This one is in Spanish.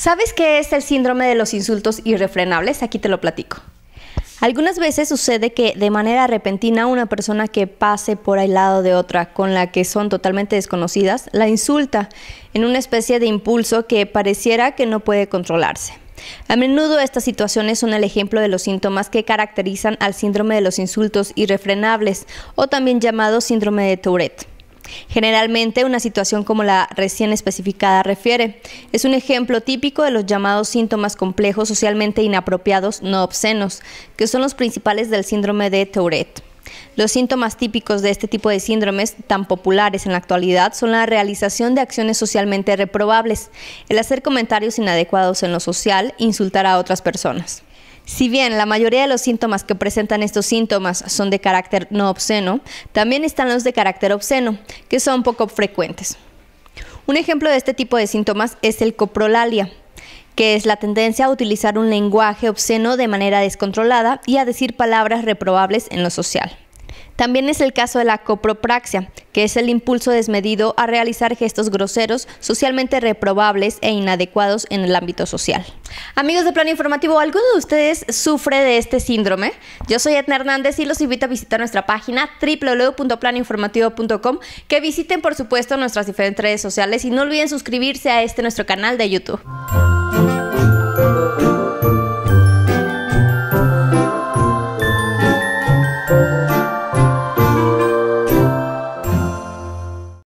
¿Sabes qué es el síndrome de los insultos irrefrenables? Aquí te lo platico. Algunas veces sucede que de manera repentina una persona que pase por el lado de otra con la que son totalmente desconocidas la insulta en una especie de impulso que pareciera que no puede controlarse. A menudo estas situaciones son el ejemplo de los síntomas que caracterizan al síndrome de los insultos irrefrenables o también llamado síndrome de Tourette. Generalmente una situación como la recién especificada refiere. Es un ejemplo típico de los llamados síntomas complejos socialmente inapropiados no obscenos, que son los principales del síndrome de Tourette. Los síntomas típicos de este tipo de síndromes tan populares en la actualidad son la realización de acciones socialmente reprobables, el hacer comentarios inadecuados en lo social, insultar a otras personas. Si bien la mayoría de los síntomas que presentan estos síntomas son de carácter no obsceno, también están los de carácter obsceno, que son poco frecuentes. Un ejemplo de este tipo de síntomas es el coprolalia, que es la tendencia a utilizar un lenguaje obsceno de manera descontrolada y a decir palabras reprobables en lo social. También es el caso de la copropraxia, que es el impulso desmedido a realizar gestos groseros, socialmente reprobables e inadecuados en el ámbito social. Amigos de Plano Informativo, ¿alguno de ustedes sufre de este síndrome? Yo soy Edna Hernández y los invito a visitar nuestra página www.planinformativo.com, que visiten por supuesto nuestras diferentes redes sociales y no olviden suscribirse a este nuestro canal de YouTube.